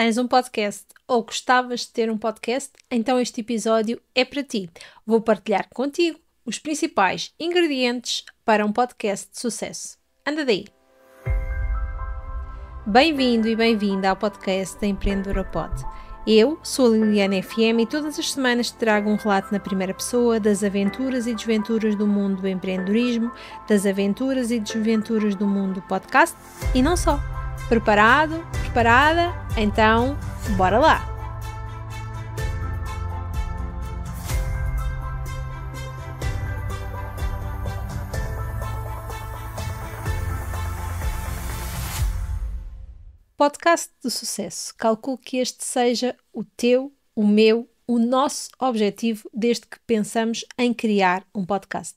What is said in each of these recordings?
Tens um podcast ou gostavas de ter um podcast? Então este episódio é para ti. Vou partilhar contigo os principais ingredientes para um podcast de sucesso. Anda daí! Bem-vindo e bem-vinda ao podcast da Empreendedora Pod. Eu sou a Liliana FM e todas as semanas te trago um relato na primeira pessoa das aventuras e desventuras do mundo do empreendedorismo, das aventuras e desventuras do mundo do podcast e não só. Preparado? preparada? Então, bora lá! Podcast de sucesso. Calculo que este seja o teu, o meu, o nosso objetivo desde que pensamos em criar um podcast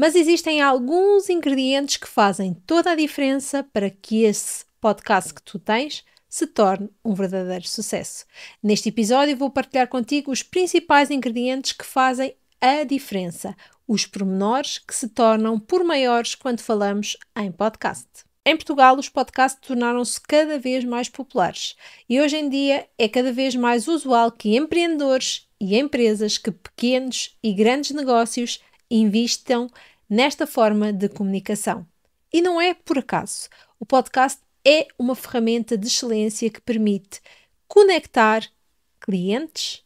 mas existem alguns ingredientes que fazem toda a diferença para que esse podcast que tu tens se torne um verdadeiro sucesso. Neste episódio, vou partilhar contigo os principais ingredientes que fazem a diferença, os pormenores que se tornam por maiores quando falamos em podcast. Em Portugal, os podcasts tornaram-se cada vez mais populares e hoje em dia é cada vez mais usual que empreendedores e empresas que pequenos e grandes negócios investam nesta forma de comunicação. E não é por acaso. O podcast é uma ferramenta de excelência que permite conectar clientes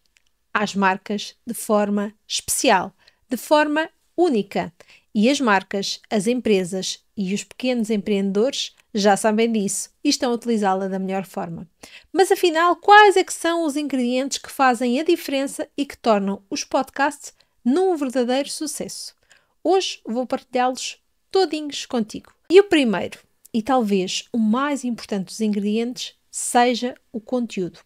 às marcas de forma especial, de forma única. E as marcas, as empresas e os pequenos empreendedores já sabem disso e estão a utilizá-la da melhor forma. Mas afinal, quais é que são os ingredientes que fazem a diferença e que tornam os podcasts num verdadeiro sucesso? Hoje vou partilhá-los todinhos contigo. E o primeiro e talvez o mais importante dos ingredientes seja o conteúdo.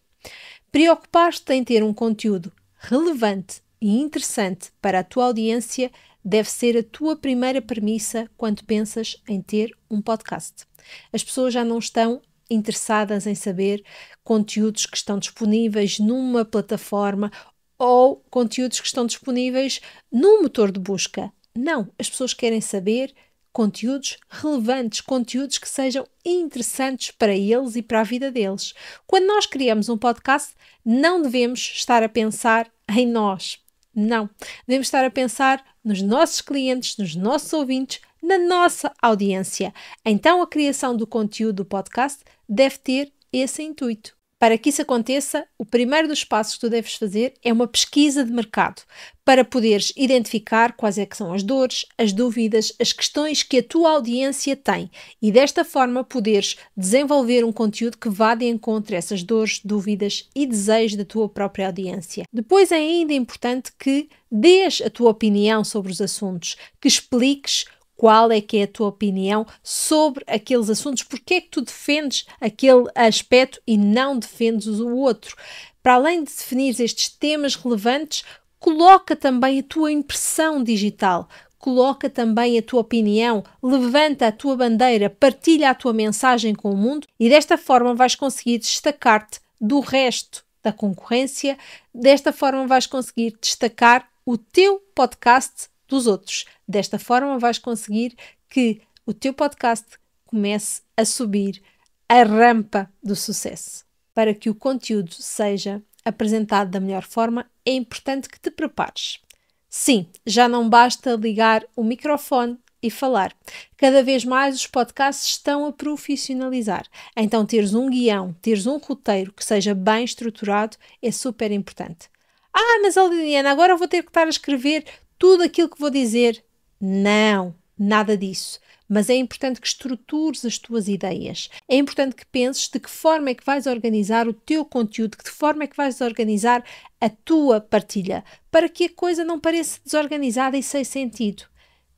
Preocupar-te em ter um conteúdo relevante e interessante para a tua audiência deve ser a tua primeira premissa quando pensas em ter um podcast. As pessoas já não estão interessadas em saber conteúdos que estão disponíveis numa plataforma ou conteúdos que estão disponíveis num motor de busca. Não, as pessoas querem saber conteúdos relevantes, conteúdos que sejam interessantes para eles e para a vida deles. Quando nós criamos um podcast, não devemos estar a pensar em nós. Não. Devemos estar a pensar nos nossos clientes, nos nossos ouvintes, na nossa audiência. Então, a criação do conteúdo do podcast deve ter esse intuito. Para que isso aconteça, o primeiro dos passos que tu deves fazer é uma pesquisa de mercado, para poderes identificar quais é que são as dores, as dúvidas, as questões que a tua audiência tem e desta forma poderes desenvolver um conteúdo que vá de encontro a essas dores, dúvidas e desejos da tua própria audiência. Depois é ainda importante que dês a tua opinião sobre os assuntos, que expliques qual é que é a tua opinião sobre aqueles assuntos, porque é que tu defendes aquele aspecto e não defendes o outro. Para além de definir estes temas relevantes, coloca também a tua impressão digital, coloca também a tua opinião, levanta a tua bandeira, partilha a tua mensagem com o mundo e desta forma vais conseguir destacar-te do resto da concorrência, desta forma vais conseguir destacar o teu podcast dos outros. Desta forma, vais conseguir que o teu podcast comece a subir a rampa do sucesso. Para que o conteúdo seja apresentado da melhor forma, é importante que te prepares. Sim, já não basta ligar o microfone e falar. Cada vez mais os podcasts estão a profissionalizar. Então, teres um guião, teres um roteiro que seja bem estruturado é super importante. Ah, mas Liliana, agora vou ter que estar a escrever tudo aquilo que vou dizer. Não, nada disso. Mas é importante que estrutures as tuas ideias. É importante que penses de que forma é que vais organizar o teu conteúdo, de que forma é que vais organizar a tua partilha, para que a coisa não pareça desorganizada e sem sentido.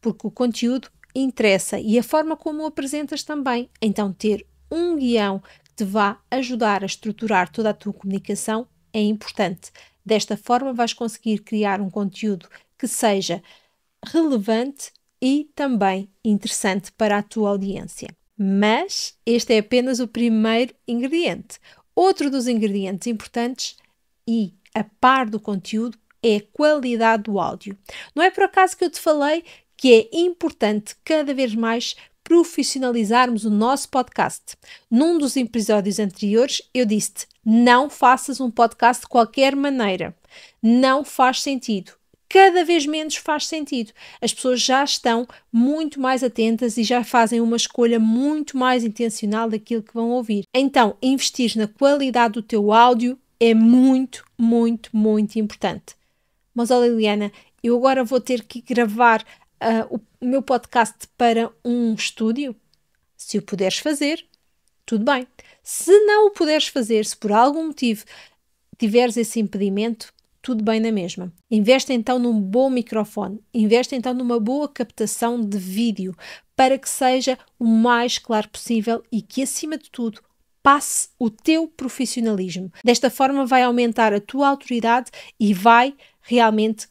Porque o conteúdo interessa e a forma como o apresentas também. Então, ter um guião que te vá ajudar a estruturar toda a tua comunicação é importante. Desta forma, vais conseguir criar um conteúdo que seja relevante e também interessante para a tua audiência. Mas este é apenas o primeiro ingrediente. Outro dos ingredientes importantes e a par do conteúdo é a qualidade do áudio. Não é por acaso que eu te falei que é importante cada vez mais profissionalizarmos o nosso podcast. Num dos episódios anteriores, eu disse-te: não faças um podcast de qualquer maneira. Não faz sentido cada vez menos faz sentido. As pessoas já estão muito mais atentas e já fazem uma escolha muito mais intencional daquilo que vão ouvir. Então, investir na qualidade do teu áudio é muito, muito, muito importante. Mas olha, Liliana, eu agora vou ter que gravar uh, o meu podcast para um estúdio. Se o puderes fazer, tudo bem. Se não o puderes fazer, se por algum motivo tiveres esse impedimento, tudo bem na mesma. Investe então num bom microfone, investe então numa boa captação de vídeo para que seja o mais claro possível e que, acima de tudo, passe o teu profissionalismo. Desta forma, vai aumentar a tua autoridade e vai realmente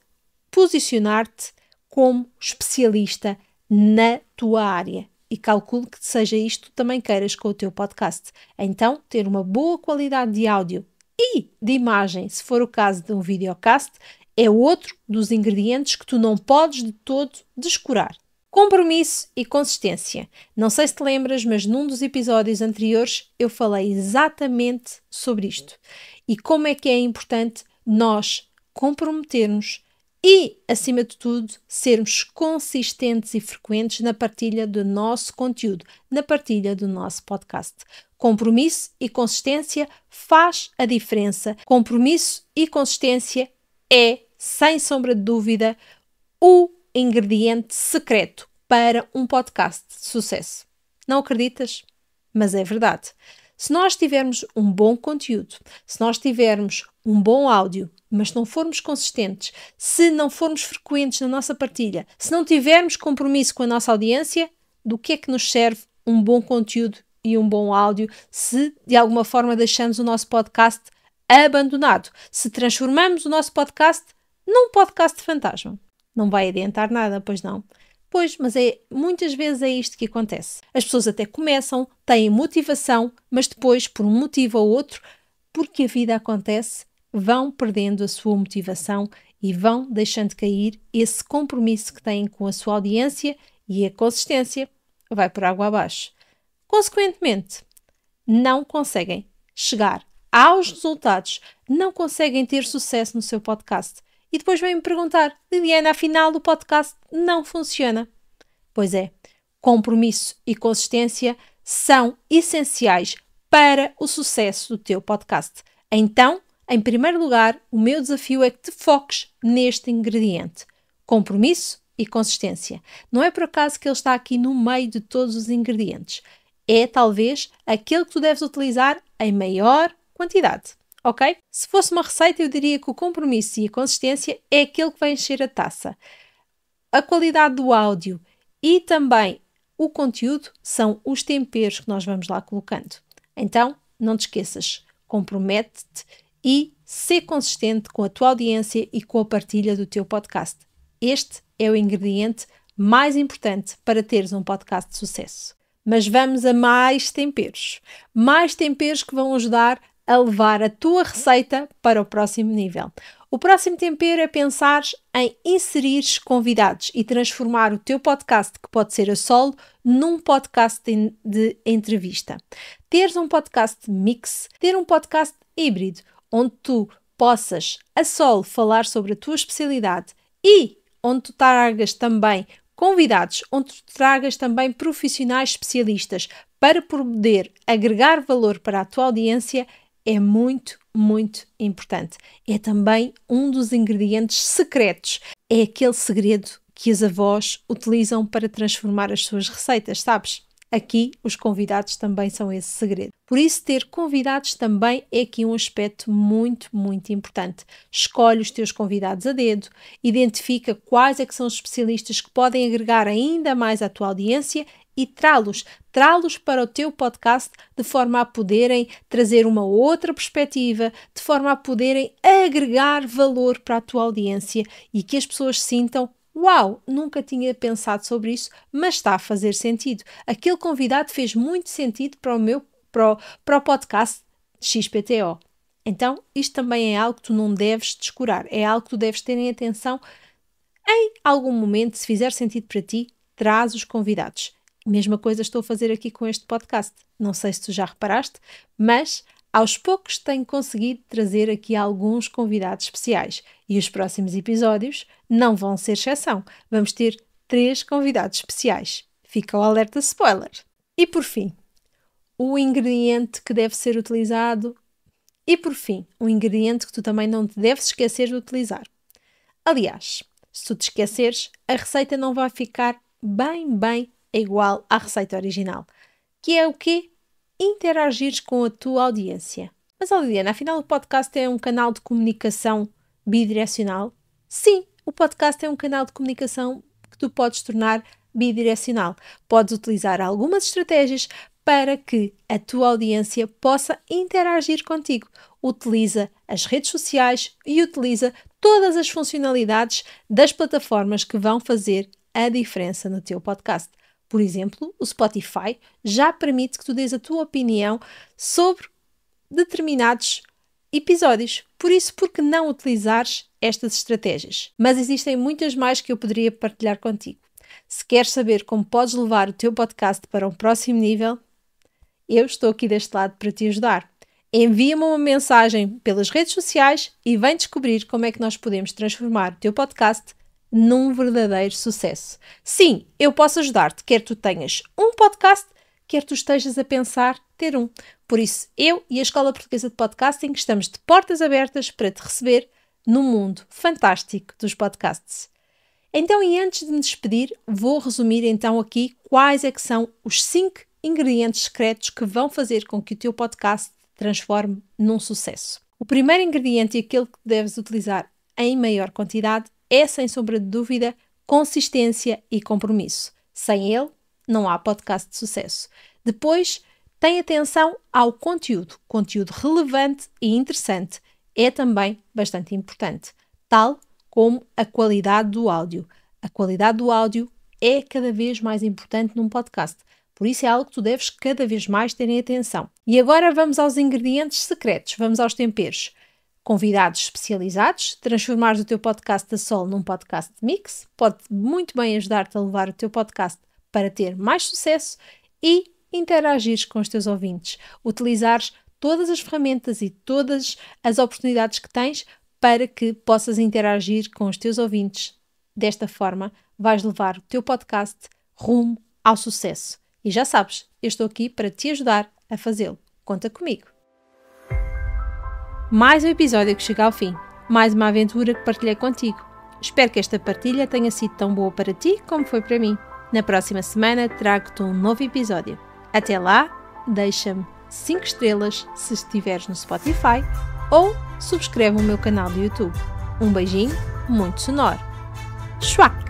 posicionar-te como especialista na tua área. E calculo que seja isto também queiras com o teu podcast. Então, ter uma boa qualidade de áudio e de imagem, se for o caso de um videocast, é outro dos ingredientes que tu não podes de todo descurar. Compromisso e consistência. Não sei se te lembras, mas num dos episódios anteriores eu falei exatamente sobre isto e como é que é importante nós comprometermos e, acima de tudo, sermos consistentes e frequentes na partilha do nosso conteúdo, na partilha do nosso podcast. Compromisso e consistência faz a diferença. Compromisso e consistência é, sem sombra de dúvida, o ingrediente secreto para um podcast de sucesso. Não acreditas? Mas é verdade. Se nós tivermos um bom conteúdo, se nós tivermos um bom áudio, mas se não formos consistentes, se não formos frequentes na nossa partilha, se não tivermos compromisso com a nossa audiência, do que é que nos serve um bom conteúdo e um bom áudio se de alguma forma deixamos o nosso podcast abandonado, se transformamos o nosso podcast num podcast de fantasma? Não vai adiantar nada, pois não? Pois, mas é muitas vezes é isto que acontece. As pessoas até começam, têm motivação, mas depois, por um motivo ou outro, porque a vida acontece, vão perdendo a sua motivação e vão deixando cair esse compromisso que têm com a sua audiência e a consistência vai por água abaixo. Consequentemente, não conseguem chegar aos resultados, não conseguem ter sucesso no seu podcast. E depois vêm-me perguntar: Liliana, afinal o podcast não funciona. Pois é, compromisso e consistência são essenciais para o sucesso do teu podcast. Então, em primeiro lugar, o meu desafio é que te foques neste ingrediente: compromisso e consistência. Não é por acaso que ele está aqui no meio de todos os ingredientes. É talvez aquele que tu deves utilizar em maior quantidade. Ok? Se fosse uma receita, eu diria que o compromisso e a consistência é aquele que vai encher a taça. A qualidade do áudio e também o conteúdo são os temperos que nós vamos lá colocando. Então, não te esqueças, compromete-te e ser consistente com a tua audiência e com a partilha do teu podcast. Este é o ingrediente mais importante para teres um podcast de sucesso. Mas vamos a mais temperos. Mais temperos que vão ajudar a levar a tua receita para o próximo nível. O próximo tempero é pensar em inserir convidados e transformar o teu podcast, que pode ser a solo, num podcast de, entrevista. Teres um podcast mix, ter um podcast híbrido onde tu possas a solo falar sobre a tua especialidade e onde tu tragas também convidados, onde tu tragas também profissionais especialistas para poder agregar valor para a tua audiência é muito, muito importante. É também um dos ingredientes secretos. É aquele segredo que as avós utilizam para transformar as suas receitas, sabes? Aqui, os convidados também são esse segredo. Por isso, ter convidados também é aqui um aspecto muito, muito importante. Escolhe os teus convidados a dedo, identifica quais é que são os especialistas que podem agregar ainda mais à tua audiência e trá-los, trá-los para o teu podcast de forma a poderem trazer uma outra perspectiva, de forma a poderem agregar valor para a tua audiência e que as pessoas sintam Uau, nunca tinha pensado sobre isso, mas está a fazer sentido. Aquele convidado fez muito sentido para o meu para o, para o podcast XPTO. Então, isto também é algo que tu não deves descurar, é algo que tu deves ter em atenção. Em algum momento, se fizer sentido para ti, traz os convidados. Mesma coisa estou a fazer aqui com este podcast. Não sei se tu já reparaste, mas aos poucos tenho conseguido trazer aqui alguns convidados especiais e os próximos episódios não vão ser exceção. Vamos ter três convidados especiais. Fica o alerta spoiler. E por fim, o ingrediente que deve ser utilizado. E por fim, um ingrediente que tu também não te deves esquecer de utilizar. Aliás, se tu te esqueceres, a receita não vai ficar bem, bem igual à receita original. Que é o quê? Interagir com a tua audiência. Mas, oh Liliana, afinal o podcast é um canal de comunicação bidirecional? Sim, o podcast é um canal de comunicação que tu podes tornar bidirecional. Podes utilizar algumas estratégias para que a tua audiência possa interagir contigo. Utiliza as redes sociais e utiliza todas as funcionalidades das plataformas que vão fazer a diferença no teu podcast. Por exemplo, o Spotify já permite que tu dês a tua opinião sobre determinados episódios. Por isso, por que não utilizares estas estratégias? Mas existem muitas mais que eu poderia partilhar contigo. Se queres saber como podes levar o teu podcast para um próximo nível, eu estou aqui deste lado para te ajudar. Envia-me uma mensagem pelas redes sociais e vem descobrir como é que nós podemos transformar o teu podcast num verdadeiro sucesso. Sim, eu posso ajudar-te, quer tu tenhas um podcast, quer tu estejas a pensar ter um. Por isso, eu e a Escola Portuguesa de Podcasting estamos de portas abertas para te receber no mundo fantástico dos podcasts. Então, e antes de me despedir, vou resumir então aqui quais é que são os cinco ingredientes secretos que vão fazer com que o teu podcast transforme num sucesso. O primeiro ingrediente e aquele que deves utilizar em maior quantidade é, sem sombra de dúvida, consistência e compromisso. Sem ele, não há podcast de sucesso. Depois, tem atenção ao conteúdo. Conteúdo relevante e interessante é também bastante importante, tal como a qualidade do áudio. A qualidade do áudio é cada vez mais importante num podcast. Por isso é algo que tu deves cada vez mais ter em atenção. E agora vamos aos ingredientes secretos, vamos aos temperos convidados especializados, transformar o teu podcast a solo num podcast mix, pode muito bem ajudar-te a levar o teu podcast para ter mais sucesso e interagir com os teus ouvintes, utilizar todas as ferramentas e todas as oportunidades que tens para que possas interagir com os teus ouvintes. Desta forma, vais levar o teu podcast rumo ao sucesso. E já sabes, eu estou aqui para te ajudar a fazê-lo. Conta comigo! Mais um episódio que chega ao fim. Mais uma aventura que partilhei contigo. Espero que esta partilha tenha sido tão boa para ti como foi para mim. Na próxima semana trago-te um novo episódio. Até lá, deixa-me 5 estrelas se estiveres no Spotify ou subscreve o meu canal do YouTube. Um beijinho muito sonoro. Schwack!